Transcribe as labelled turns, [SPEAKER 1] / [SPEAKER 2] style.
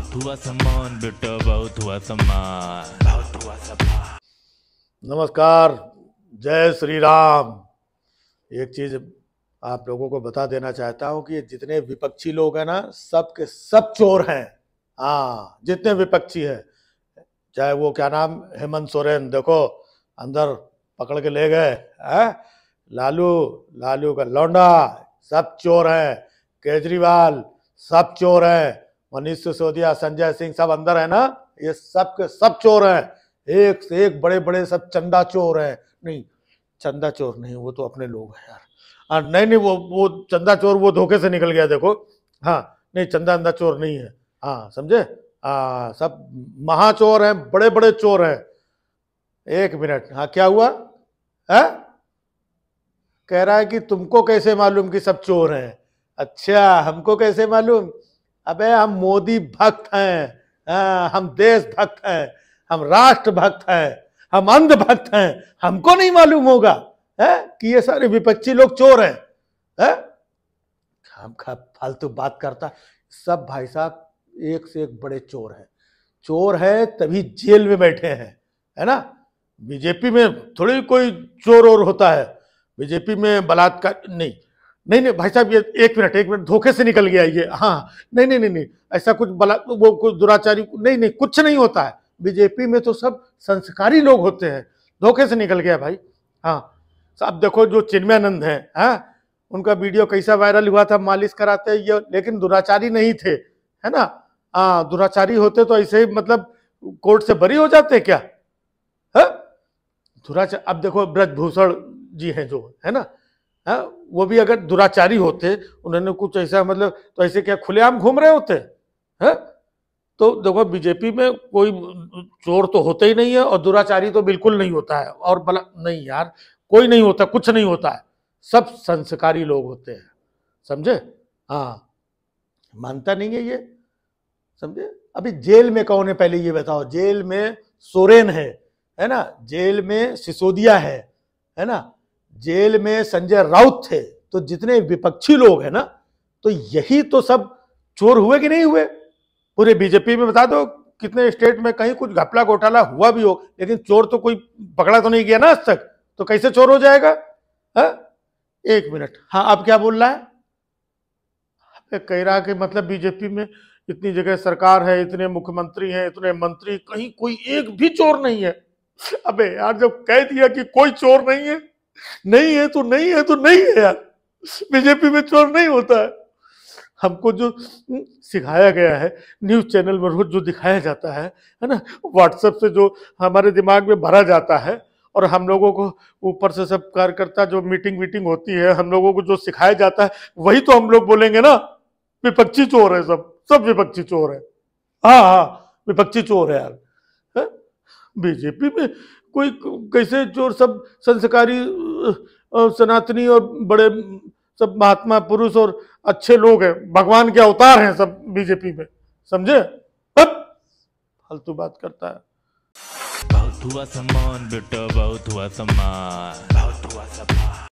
[SPEAKER 1] बहुत हुआ सम्मान बेटा बहुत हुआ सम्मान बहुत हुआ सम्मान नमस्कार जय श्री राम एक चीज आप लोगों को बता देना चाहता हूं कि जितने विपक्षी लोग हैं ना सब के सब चोर हैं हाँ जितने विपक्षी हैं चाहे वो क्या नाम हेमंत सोरेन देखो अंदर पकड़ के ले गए है लालू लालू का लौंडा सब चोर हैं केजरीवाल सब चोर हैं मनीष सिसोदिया संजय सिंह सब अंदर है ना ये सब के सब चोर हैं एक से एक बड़े बड़े सब चंदा चोर हैं नहीं चंदा चोर नहीं वो तो अपने लोग हैं यार आ, हाँ, नहीं नहीं वो वो चंदा चोर वो धोखे से निकल गया देखो हाँ नहीं चंदा अंदा चोर नहीं है हाँ समझे आ, हाँ, सब महाचोर हैं बड़े बड़े चोर हैं एक मिनट हाँ क्या हुआ है कह रहा है कि तुमको कैसे मालूम कि सब चोर हैं अच्छा हमको कैसे मालूम अबे हम मोदी भक्त हैं हाँ, हम देश भक्त हैं हम राष्ट्र भक्त हैं हम अंध भक्त हैं हमको नहीं मालूम होगा है हाँ, कि ये सारे विपक्षी लोग चोर हैं है? हाँ। हम खा फालतू बात करता सब भाई साहब एक से एक बड़े चोर हैं चोर है तभी जेल में बैठे हैं है ना बीजेपी में थोड़ी कोई चोर और होता है बीजेपी में बलात्कार नहीं नहीं नहीं भाई साहब ये एक मिनट एक मिनट धोखे से निकल गया ये हाँ नहीं नहीं नहीं नहीं ऐसा कुछ बला वो कुछ दुराचारी नहीं नहीं कुछ नहीं होता है बीजेपी में तो सब संस्कारी लोग होते हैं धोखे से निकल गया भाई हाँ अब देखो जो चिन्मयानंद है हाँ उनका वीडियो कैसा वायरल हुआ था मालिश कराते ये लेकिन दुराचारी नहीं थे है ना हाँ दुराचारी होते तो ऐसे ही मतलब कोर्ट से बरी हो जाते क्या है हाँ? दुराचार अब देखो ब्रजभूषण जी हैं जो है ना है हाँ, वो भी अगर दुराचारी होते उन्होंने कुछ ऐसा मतलब तो ऐसे क्या खुलेआम घूम रहे होते हैं हाँ? तो देखो बीजेपी में कोई चोर तो होते ही नहीं है और दुराचारी तो बिल्कुल नहीं होता है और भला नहीं यार कोई नहीं होता कुछ नहीं होता है सब संस्कारी लोग होते हैं समझे हाँ मानता नहीं है ये समझे अभी जेल में कौन है पहले ये बताओ जेल में सोरेन है है ना जेल में सिसोदिया है है ना जेल में संजय राउत थे तो जितने विपक्षी लोग हैं ना तो यही तो सब चोर हुए कि नहीं हुए पूरे बीजेपी में बता दो कितने स्टेट में कहीं कुछ घपला घोटाला हुआ भी हो लेकिन चोर तो कोई पकड़ा तो नहीं गया ना आज तक तो कैसे चोर हो जाएगा है? हाँ? एक मिनट हाँ आप क्या बोल रहा है कह रहा कि मतलब बीजेपी में इतनी जगह सरकार है इतने मुख्यमंत्री हैं इतने मंत्री कहीं कोई एक भी चोर नहीं है अबे यार जब कह दिया कि कोई चोर नहीं है नहीं है तो नहीं है तो नहीं है यार बीजेपी में चोर नहीं होता है हमको जो सिखाया गया है न्यूज चैनल में रोज जो दिखाया जाता है है ना व्हाट्सएप से जो हमारे दिमाग में भरा जाता है और हम लोगों को ऊपर से सब कार्यकर्ता जो मीटिंग वीटिंग होती है हम लोगों को जो सिखाया जाता है वही तो हम लोग बोलेंगे ना विपक्षी चोर है सब सब विपक्षी चोर है हाँ हाँ विपक्षी चोर है यार बीजेपी में कोई कैसे चोर सब संस्कारी सनातनी और बड़े सब महात्मा पुरुष और अच्छे लोग हैं भगवान के अवतार हैं सब बीजेपी में समझे अब फालतू बात करता है बहुत हुआ सम्मान बेटा बहुत हुआ सम्मान बहुत हुआ सम्मान